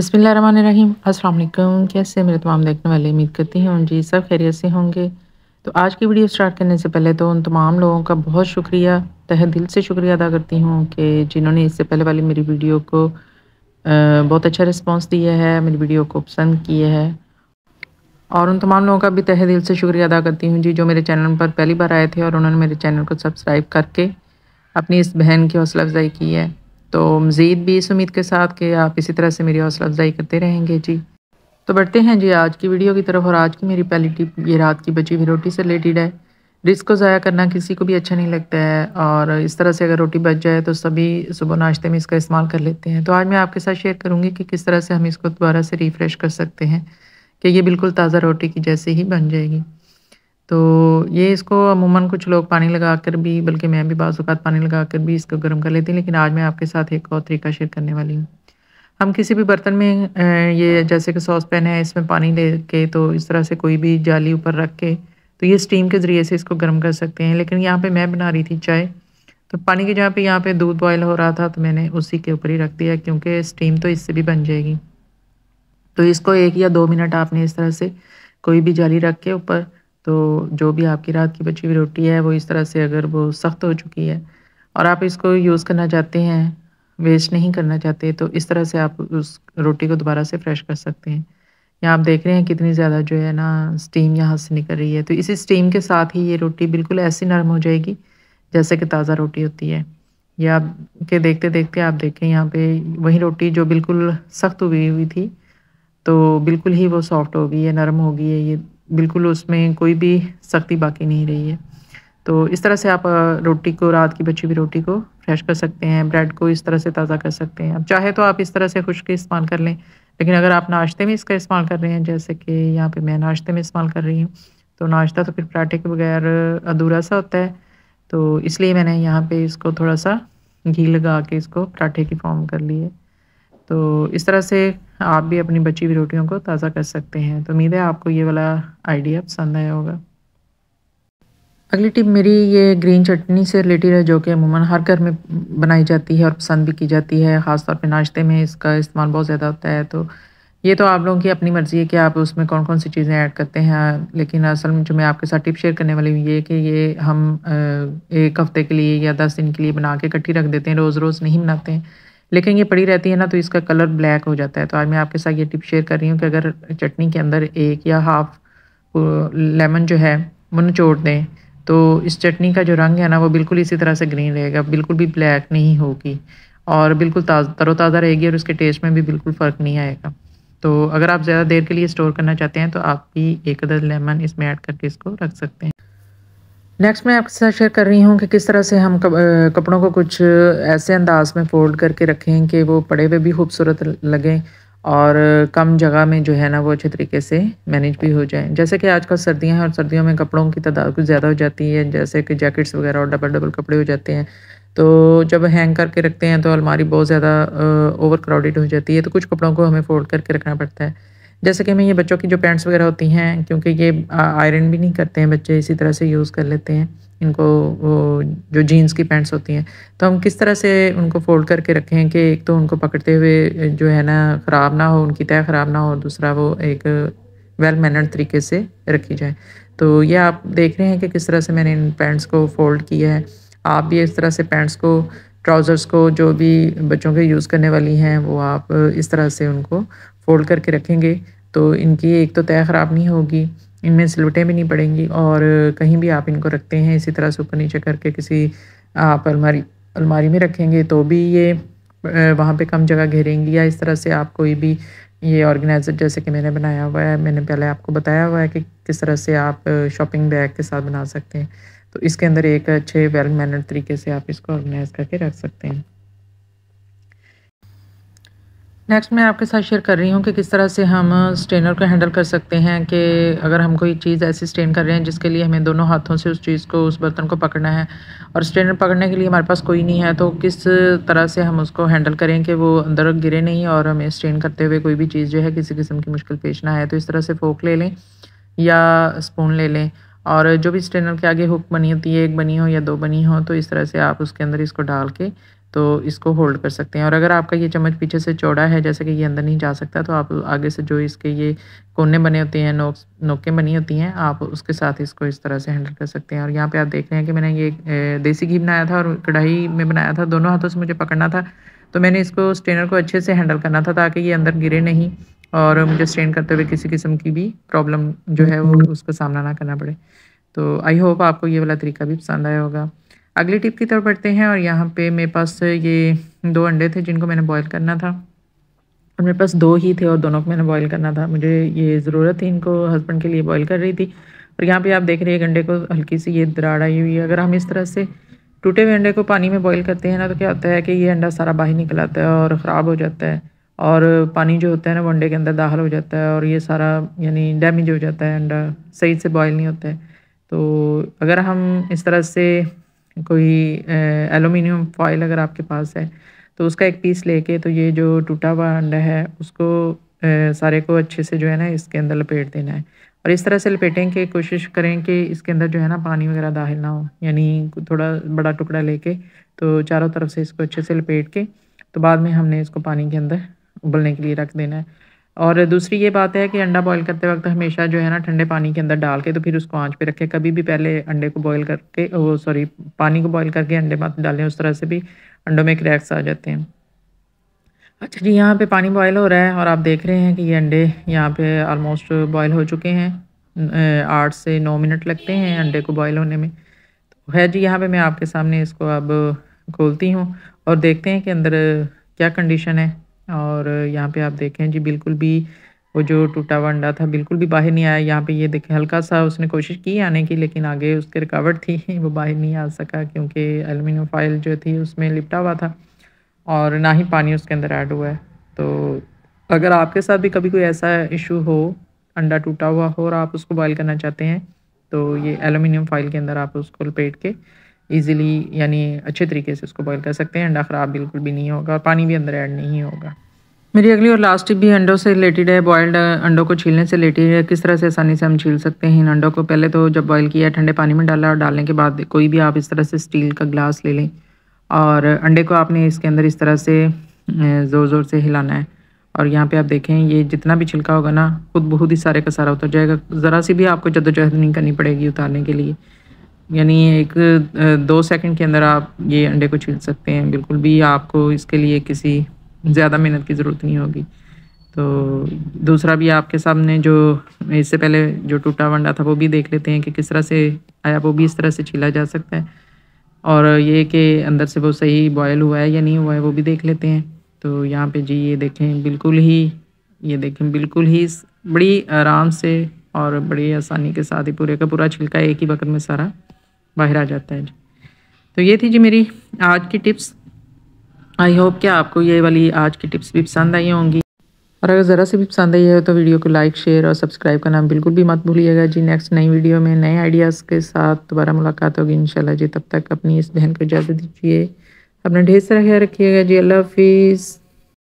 अस्सलाम वालेकुम कैसे मेरे तमाम देखने वाले उम्मीद करती हैं जी सब खैरियत से होंगे तो आज की वीडियो स्टार्ट करने से पहले तो उन तमाम लोगों का बहुत शुक्रिया तह दिल से शुक्रिया अदा करती हूँ कि जिन्होंने इससे पहले वाली मेरी वीडियो को बहुत अच्छा रिस्पॉन्स दिया है मेरी वीडियो को पसंद किया है और उन तमाम लोगों का भी तह दिल से शुक्रिया अदा करती हूँ जी जो मेरे चैनल पर पहली बार आए थे और उन्होंने मेरे चैनल को सब्सक्राइब करके अपनी इस बहन की हौसला अफजाई की है तो मज़ीद भी इस उम्मीद के साथ कि आप इसी तरह से मेरी हौसला अफजाई करते रहेंगे जी तो बढ़ते हैं जी आज की वीडियो की तरफ और आज की मेरी पहली टिप ये रात की बची हुई रोटी से रिलेटेड है रिस्क को ज़ाया करना किसी को भी अच्छा नहीं लगता है और इस तरह से अगर रोटी बच जाए तो सभी सुबह नाश्ते में इसका इस्तेमाल कर लेते हैं तो आज मैं आपके साथ शेयर करूँगी कि किस तरह से हम इसको दोबारा से रिफ़्रेश कर सकते हैं कि ये बिल्कुल ताज़ा रोटी की जैसे ही बन जाएगी तो ये इसको अमूमन कुछ लोग पानी लगा कर भी बल्कि मैं भी बाज़ात पानी लगा कर भी इसको गर्म कर लेती हूँ लेकिन आज मैं आपके साथ एक और तरीका शेयर करने वाली हूँ हम किसी भी बर्तन में ये जैसे कि सॉस पैन है इसमें पानी ले के तो इस तरह से कोई भी जाली ऊपर रख के तो ये स्टीम के ज़रिए से इसको गर्म कर सकते हैं लेकिन यहाँ पर मैं बना रही थी चाय तो पानी की जगह पर यहाँ पर दूध बॉयल हो रहा था तो मैंने उसी के ऊपर ही रख दिया क्योंकि स्टीम तो इससे भी बन जाएगी तो इसको एक या दो मिनट आपने इस तरह से कोई भी जाली रख के ऊपर तो जो भी आपकी रात की बची हुई रोटी है वो इस तरह से अगर वो सख्त हो चुकी है और आप इसको यूज़ करना चाहते हैं वेस्ट नहीं करना चाहते तो इस तरह से आप उस रोटी को दोबारा से फ्रेश कर सकते हैं यहाँ आप देख रहे हैं कितनी ज़्यादा जो है ना स्टीम यहाँ से निकल रही है तो इसी स्टीम के साथ ही ये रोटी बिल्कुल ऐसी नरम हो जाएगी जैसे कि ताज़ा रोटी होती है या आप के देखते देखते आप देखें यहाँ पे वही रोटी जो बिल्कुल सख्त हुई हुई थी तो बिल्कुल ही वो सॉफ्ट होगी है नरम होगी ये बिल्कुल उसमें कोई भी सख्ती बाकी नहीं रही है तो इस तरह से आप रोटी को रात की बची हुई रोटी को फ्रेश कर सकते हैं ब्रेड को इस तरह से ताज़ा कर सकते हैं अब चाहे तो आप इस तरह से खुश के इस्तेमाल कर लें लेकिन अगर आप नाश्ते में इसका इस्तेमाल कर रहे हैं जैसे कि यहाँ पे मैं नाश्ते में इस्तेमाल कर रही हूँ तो नाश्ता तो फिर पराठे के बगैर अधूरा सा होता है तो इसलिए मैंने यहाँ पर इसको थोड़ा सा घी लगा के इसको पराठे की फॉर्म कर ली है तो इस तरह से आप भी अपनी बची हुई रोटियों को ताज़ा कर सकते हैं तो उम्मीद है आपको ये वाला आइडिया पसंद आया होगा अगली टिप मेरी ये ग्रीन चटनी से रिलेटेड है जो कि अमूमन हर घर में बनाई जाती है और पसंद भी की जाती है ख़ासतौर पर नाश्ते में इसका इस्तेमाल बहुत ज़्यादा होता है तो ये तो आप लोगों की अपनी मर्ज़ी है कि आप उसमें कौन कौन सी चीज़ें ऐड करते हैं लेकिन असल में जो मैं आपके साथ टिप शेयर करने वाली हूँ ये कि ये हम एक हफ़्ते के लिए या दस दिन के लिए बना के इकट्ठी रख देते हैं रोज़ रोज़ नहीं बनाते हैं लेकिन ये पड़ी रहती है ना तो इसका कलर ब्लैक हो जाता है तो आज मैं आपके साथ ये टिप शेयर कर रही हूँ कि अगर चटनी के अंदर एक या हाफ लेमन जो है वो निचोड़ दें तो इस चटनी का जो रंग है ना वो बिल्कुल इसी तरह से ग्रीन रहेगा बिल्कुल भी ब्लैक नहीं होगी और बिल्कुल तरोताज़ा रहेगी और उसके टेस्ट में भी बिल्कुल फ़र्क नहीं आएगा तो अगर आप ज़्यादा देर के लिए स्टोर करना चाहते हैं तो आप भी एक अदर लेमन इसमें ऐड करके इसको रख सकते हैं नेक्स्ट मैं आपके साथ शेयर कर रही हूँ कि किस तरह से हम कपड़ों को कुछ ऐसे अंदाज में फोल्ड करके रखें कि वो पड़े हुए भी खूबसूरत लगें और कम जगह में जो है ना वो अच्छे तरीके से मैनेज भी हो जाए जैसे कि आजकल सर्दियां हैं और सर्दियों में कपड़ों की तादाद कुछ ज़्यादा हो जाती है जैसे कि जैकेट्स वगैरह और डबल डबल कपड़े हो जाते हैं तो जब हैंग करके रखते हैं तो अलमारी बहुत ज़्यादा ओवर क्राउडेड हो जाती है तो कुछ कपड़ों को हमें फोल्ड करके रखना पड़ता है जैसे कि मैं ये बच्चों की जो पैंट्स वगैरह होती हैं क्योंकि ये आयरन भी नहीं करते हैं बच्चे इसी तरह से यूज़ कर लेते हैं इनको वो जो जीन्स की पैंट्स होती हैं तो हम किस तरह से उनको फोल्ड करके रखें कि एक तो उनको पकड़ते हुए जो है ना ख़राब ना हो उनकी तय ख़राब ना हो दूसरा वो एक वेल मैनर्ड तरीके से रखी जाए तो ये आप देख रहे हैं कि किस तरह से मैंने इन पैंट्स को फोल्ड किया है आप भी इस तरह से पैंट्स को ट्राउज़र्स को जो भी बच्चों के यूज़ करने वाली हैं वो आप इस तरह से उनको फोल्ड करके रखेंगे तो इनकी एक तो तय ख़राब नहीं होगी इनमें सिलवटें भी नहीं पड़ेंगी और कहीं भी आप इनको रखते हैं इसी तरह से ऊपर नीचे करके किसी आप अलमारी अलमारी में रखेंगे तो भी ये वहाँ पे कम जगह घेरेंगी या इस तरह से आप कोई भी ये ऑर्गेनाइज़र जैसे कि मैंने बनाया हुआ है मैंने पहले आपको बताया हुआ है कि किस तरह से आप शॉपिंग बैग के साथ बना सकते हैं तो इसके अंदर एक अच्छे वेल मैनर्ड तरीके से आप इसको ऑर्गेनाइज करके रख सकते हैं नेक्स्ट मैं आपके साथ शेयर कर रही हूँ कि किस तरह से हम स्ट्रेनर को हैंडल कर सकते हैं कि अगर हम कोई चीज़ ऐसी स्ट्रेन कर रहे हैं जिसके लिए हमें दोनों हाथों से उस चीज़ को उस बर्तन को पकड़ना है और स्ट्रेनर पकड़ने के लिए हमारे पास कोई नहीं है तो किस तरह से हम उसको हैंडल करें कि वो अंदर गिरे नहीं और हमें स्ट्रेन करते हुए कोई भी चीज़ जो है किसी किस्म की मुश्किल पेश ना आए तो इस तरह से फोक ले लें या स्पून ले लें और जो भी स्ट्रेनर के आगे हुक बनी होती है एक बनी हो या दो बनी हो तो इस तरह से आप उसके अंदर इसको डाल के तो इसको होल्ड कर सकते हैं और अगर आपका ये चम्मच पीछे से चौड़ा है जैसे कि ये अंदर नहीं जा सकता तो आप आगे से जो इसके ये कोने बने होते हैं नोक नोकें बनी होती हैं आप उसके साथ इसको इस तरह से हैंडल कर सकते हैं और यहाँ पे आप देख रहे हैं कि मैंने ये देसी घी बनाया था और कढ़ाई में बनाया था दोनों हाथों से मुझे पकड़ना था तो मैंने इसको स्ट्रेनर को अच्छे से हैंडल करना था ताकि ये अंदर गिरे नहीं और मुझे स्ट्रेन करते हुए किसी किस्म की भी प्रॉब्लम जो है वो उसका सामना ना करना पड़े तो आई होप आपको ये वाला तरीका भी पसंद आया होगा अगली टिप की तरफ बढ़ते हैं और यहाँ पे मेरे पास ये दो अंडे थे जिनको मैंने बॉईल करना था और मेरे पास दो ही थे और दोनों को मैंने बॉईल करना था मुझे ये ज़रूरत थी इनको हस्बैंड के लिए बॉईल कर रही थी और यहाँ पे आप देख रहे हैं अंडे को हल्की सी ये दराड़ आई हुई है अगर हम इस तरह से टूटे हुए अंडे को पानी में बॉयल करते हैं ना तो क्या होता है कि ये अंडा सारा बाहर निकल आता है और ख़राब हो जाता है और पानी जो होता है ना वो अंडे के अंदर दाखिल हो जाता है और ये सारा यानी डैमेज हो जाता है अंडा uh, सही से बॉयल नहीं होता है तो अगर हम इस तरह से कोई एलुमिनियम uh, फॉइल अगर आपके पास है तो उसका एक पीस लेके तो ये जो टूटा हुआ अंडा है उसको ए, uh, सारे को अच्छे से जो है ना इसके अंदर लपेट देना है और इस तरह से लपेटें कि कोशिश करें कि इसके अंदर जो है ना पानी वगैरह दाखिल ना हो यानी थोड़ा बड़ा टुकड़ा लेके तो चारों तरफ से इसको अच्छे से लपेट के तो बाद में हमने इसको पानी के अंदर उबलने के लिए रख देना है और दूसरी ये बात है कि अंडा बॉईल करते वक्त हमेशा जो है ना ठंडे पानी के अंदर डाल के तो फिर उसको आंच पे रखें कभी भी पहले अंडे को बॉईल करके वो सॉरी पानी को बॉईल करके अंडे मत डालें उस तरह से भी अंडों में क्रैक्स आ जाते हैं अच्छा जी यहाँ पे पानी बॉयल हो रहा है और आप देख रहे हैं कि ये अंडे यहाँ पे ऑलमोस्ट बॉयल हो चुके हैं आठ से नौ मिनट लगते हैं अंडे को बॉयल होने में तो है जी यहाँ पर मैं आपके सामने इसको अब खोलती हूँ और देखते हैं कि अंदर क्या कंडीशन है और यहाँ पे आप देखें जी बिल्कुल भी वो जो टूटा हुआ अंडा था बिल्कुल भी बाहर नहीं आया यहाँ पे ये देखें हल्का सा उसने कोशिश की आने की लेकिन आगे उसकी रिकावट थी वो बाहर नहीं आ सका क्योंकि एलुमिनियम फाइल जो थी उसमें लिपटा हुआ था और ना ही पानी उसके अंदर ऐड हुआ है तो अगर आपके साथ भी कभी कोई ऐसा इशू हो अंडा टूटा हुआ हो और आप उसको बॉयल करना चाहते हैं तो ये एलुमिनियम फाइल के अंदर आप उसको लपेट के ईज़िली यानी अच्छे तरीके से उसको बॉयल कर सकते हैं अंडा ख़राब बिल्कुल भी नहीं होगा और पानी भी अंदर ऐड नहीं होगा मेरी अगली और लास्ट टिप भी अंडों से रिलेटेड है बॉयल्ड अंडों को छीलने से रिलेटेड है किस तरह से आसानी से हम छील सकते हैं इन अंडों को पहले तो जब बॉयल किया ठंडे पानी में डाला और डालने के बाद कोई भी आप इस तरह से स्टील का ग्लास ले लें और अंडे को आपने इसके अंदर इस तरह से ज़ोर ज़ोर से हिलाना है और यहाँ पे आप देखें ये जितना भी छिलका होगा ना खुद बहुत ही सारे का सारा उतर जाएगा ज़रा सी भी आपको जद्दोजहद नहीं करनी पड़ेगी उतारने के लिए यानी एक दो सेकंड के अंदर आप ये अंडे को छील सकते हैं बिल्कुल भी आपको इसके लिए किसी ज़्यादा मेहनत की ज़रूरत नहीं होगी तो दूसरा भी आपके सामने जो इससे पहले जो टूटा वंडा था वो भी देख लेते हैं कि किस तरह से आया वो भी इस तरह से छीला जा सकता है और ये कि अंदर से वो सही बॉयल हुआ है या नहीं हुआ है वो भी देख लेते हैं तो यहाँ पे जी ये देखें बिल्कुल ही ये देखें बिल्कुल ही बड़ी आराम से और बड़ी आसानी के साथ ही पूरे का पूरा छिलका एक ही बकर में सारा बाहर आ जाता है तो ये थी जी मेरी आज की टिप्स आई होप क्या आपको ये वाली आज की टिप्स भी पसंद आई होंगी और अगर ज़रा से भी पसंद आई है तो वीडियो को लाइक शेयर और सब्सक्राइब करना बिल्कुल भी मत भूलिएगा जी नेक्स्ट नई वीडियो में नए आइडियाज़ के साथ दोबारा मुलाकात होगी इंशाल्लाह जी तब तक अपनी इस बहन को इजाज़त दीजिए अपना ढेर सारा ख्याल रखिएगा जी अल्लाह हाफिज़